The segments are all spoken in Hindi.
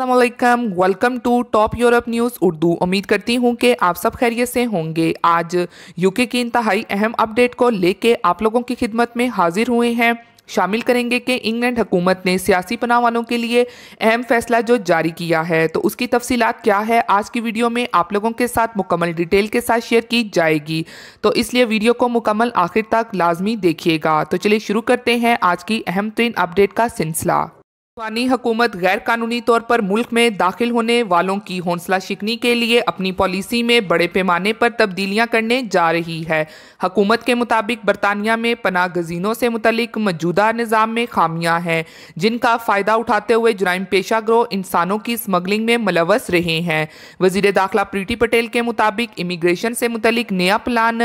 Aslam welcome to Top Europe News Urdu उम्मीद करती हूँ कि आप सब खैरियत से होंगे आज यूके की इंतहाई अहम अपडेट को लेके आप लोगों की खिदमत में हाजिर हुए हैं शामिल करेंगे कि इंग्लैंड हुकूमत ने सियासी पनाह वालों के लिए अहम फैसला जो जारी किया है तो उसकी तफसीलात क्या है आज की वीडियो में आप लोगों के साथ मुकम्मल डिटेल के साथ शेयर की जाएगी तो इसलिए वीडियो को मुकम्मल आखिर तक लाजमी देखिएगा तो चलिए शुरू करते हैं आज की अहम तरीन अपडेट का सिलसिला पाकिस्तानी हुकूमत गैर कानूनी तौर पर मुल्क में दाखिल होने वालों की हौसला शिकनी के लिए अपनी पॉलिसी में बड़े पैमाने पर तब्दीलियां करने जा रही है हकूमत के मुताबिक बरतानिया में पना गजीनों से मुतलिक मौजूदा निज़ाम में खामियां हैं जिनका फ़ायदा उठाते हुए जराइम पेशा ग्रोह इंसानों की स्मगलिंग में मुलवस रहे हैं वजीर दाखिला प्रीटी पटेल के मुताबिक इमिग्रेशन से मुतलिक नया प्लान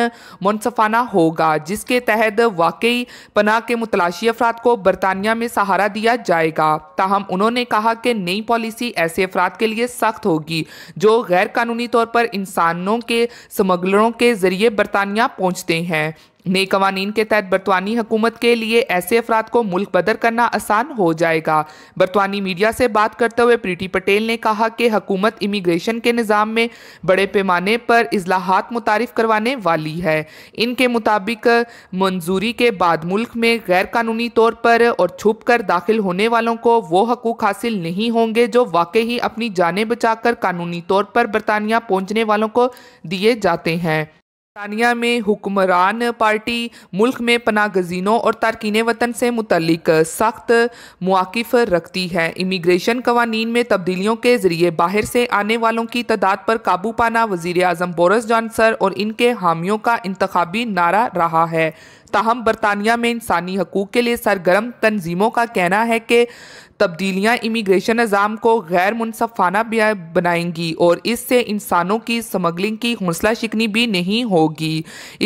मुनफाना होगा जिसके तहत वाकई पनाह के मुतलाशी अफराद को बरतानिया में सहारा दिया जाएगा ताहम उन्होंने कहा कि नई पॉलिसी ऐसे अफराद के लिए सख्त होगी जो गैर कानूनी तौर पर इंसानों के स्मगलरों के जरिए बरतानिया पहुँचते हैं नए कवानीन के तहत बरतवानी हुकूमत के लिए ऐसे अफराद को मुल्क बदर करना आसान हो जाएगा बरतवानी मीडिया से बात करते हुए प्रीति पटेल ने कहा कि हकूमत इमिग्रेशन के निज़ाम में बड़े पैमाने पर अजलाहत मुतारफ़ करवाने वाली है इनके मुताबिक मंजूरी के बाद मुल्क में गैर कानूनी तौर पर और छुप कर दाखिल होने वालों को वो हकूक़ हासिल नहीं होंगे जो वाकई ही अपनी जानें कर कानूनी तौर पर बरतानिया पहुँचने वालों को दिए जाते हैं बरतानिया में हुक्मरान पार्टी मुल्क में पना गजीनों और तारकिन वतन से मुतलक सख्त मुआफ़ रखती है इमिग्रेशन कवानीन में तब्दीलियों के ज़रिए बाहर से आने वालों की तादाद पर काबू पाना वजीर अजम बोरस जानसर और इनके हामियों का इंतबी नारा रहा है ताहम बरतानिया में इंसानी हकूक़ के लिए सरगर्म तनजीमों का कहना है कि तब्दीलियाँ इमिग्रेशन निज़ाम को गैर मुनफाना बनाएंगी और इससे इंसानों की स्मगलिंग की हौसला शिकनी भी नहीं होगी होगी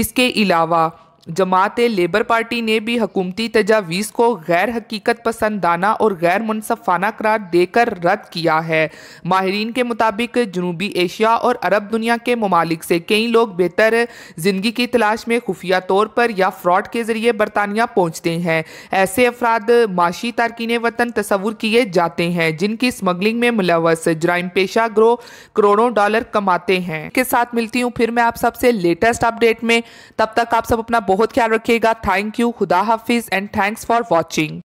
इसके अलावा जमात लेबर पार्टी ने भी हकूमती तजावीज़ को गैर हकीकत पसंदाना और गैर मुनफाना करार देकर रद्द किया है माहरीन के मुताबिक जनूबी एशिया और अरब दुनिया के ममालिक से कई लोग बेहतर ज़िंदगी की तलाश में खुफिया तौर पर या फ्रॉड के ज़रिए बरतानिया पहुँचते हैं ऐसे अफराद माशी तारकिन वतन तस्वूर किए जाते हैं जिनकी स्मगलिंग में मुलवस जराइम पेशा ग्रोह करोड़ों डॉलर कमाते हैं के साथ मिलती हूँ फिर मैं आप सबसे लेटेस्ट अपडेट में तब तक आप सब अपना बहुत ख्याल रखिएगा थैंक यू खुदा हाफिज एंड थैंक्स फॉर वॉचिंग